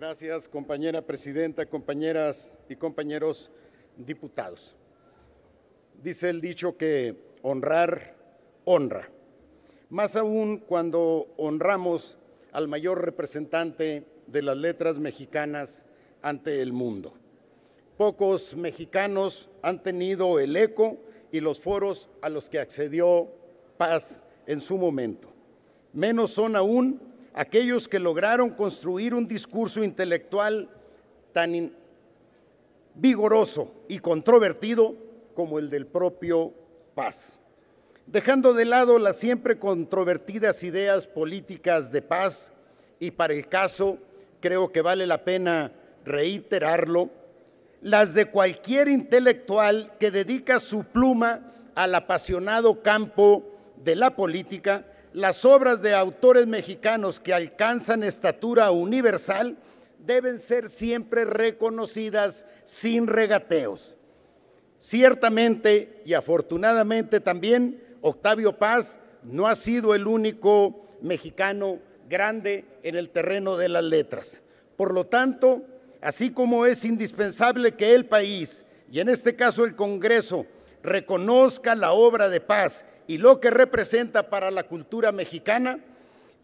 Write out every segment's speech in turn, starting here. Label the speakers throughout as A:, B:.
A: Gracias, compañera presidenta, compañeras y compañeros diputados. Dice el dicho que honrar honra, más aún cuando honramos al mayor representante de las letras mexicanas ante el mundo. Pocos mexicanos han tenido el eco y los foros a los que accedió Paz en su momento. Menos son aún aquellos que lograron construir un discurso intelectual tan vigoroso y controvertido como el del propio Paz, dejando de lado las siempre controvertidas ideas políticas de paz y para el caso, creo que vale la pena reiterarlo, las de cualquier intelectual que dedica su pluma al apasionado campo de la política las obras de autores mexicanos que alcanzan estatura universal deben ser siempre reconocidas sin regateos. Ciertamente y afortunadamente también, Octavio Paz no ha sido el único mexicano grande en el terreno de las letras. Por lo tanto, así como es indispensable que el país, y en este caso el Congreso, reconozca la obra de paz y lo que representa para la cultura mexicana,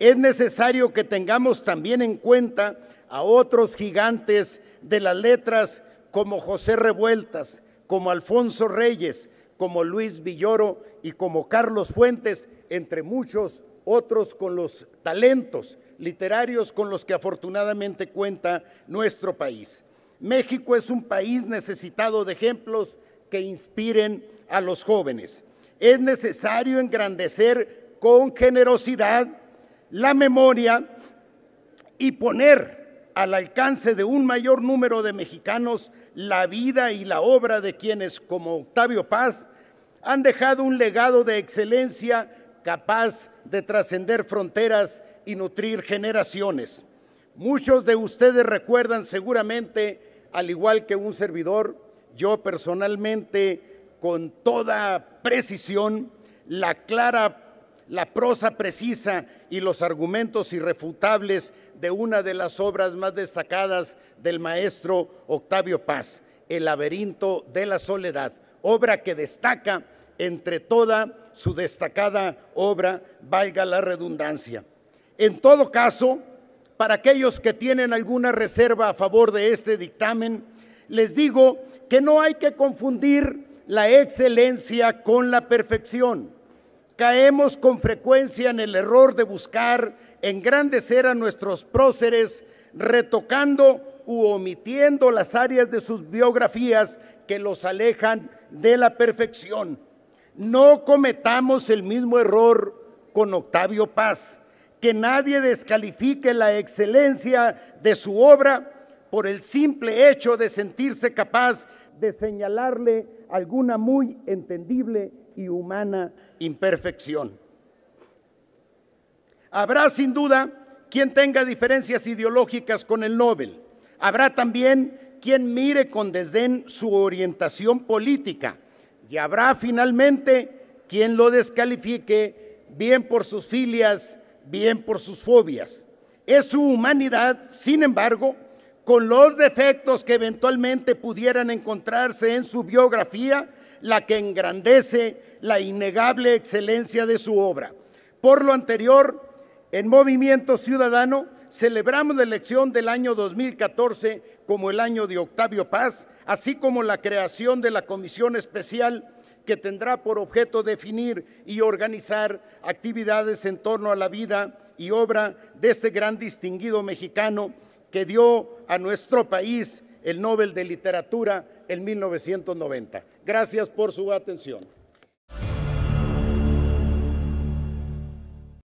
A: es necesario que tengamos también en cuenta a otros gigantes de las letras como José Revueltas, como Alfonso Reyes, como Luis Villoro y como Carlos Fuentes, entre muchos otros con los talentos literarios con los que afortunadamente cuenta nuestro país. México es un país necesitado de ejemplos que inspiren a los jóvenes es necesario engrandecer con generosidad la memoria y poner al alcance de un mayor número de mexicanos la vida y la obra de quienes, como Octavio Paz, han dejado un legado de excelencia capaz de trascender fronteras y nutrir generaciones. Muchos de ustedes recuerdan seguramente, al igual que un servidor, yo personalmente con toda precisión, la clara, la prosa precisa y los argumentos irrefutables de una de las obras más destacadas del maestro Octavio Paz, El laberinto de la soledad, obra que destaca entre toda su destacada obra, valga la redundancia. En todo caso, para aquellos que tienen alguna reserva a favor de este dictamen, les digo que no hay que confundir la excelencia con la perfección. Caemos con frecuencia en el error de buscar engrandecer a nuestros próceres, retocando u omitiendo las áreas de sus biografías que los alejan de la perfección. No cometamos el mismo error con Octavio Paz, que nadie descalifique la excelencia de su obra por el simple hecho de sentirse capaz de señalarle alguna muy entendible y humana imperfección. Habrá sin duda quien tenga diferencias ideológicas con el Nobel. Habrá también quien mire con desdén su orientación política. Y habrá finalmente quien lo descalifique bien por sus filias, bien por sus fobias. Es su humanidad, sin embargo, con los defectos que eventualmente pudieran encontrarse en su biografía, la que engrandece la innegable excelencia de su obra. Por lo anterior, en Movimiento Ciudadano celebramos la elección del año 2014 como el año de Octavio Paz, así como la creación de la Comisión Especial que tendrá por objeto definir y organizar actividades en torno a la vida y obra de este gran distinguido mexicano que dio a nuestro país el Nobel de Literatura en 1990. Gracias por su atención.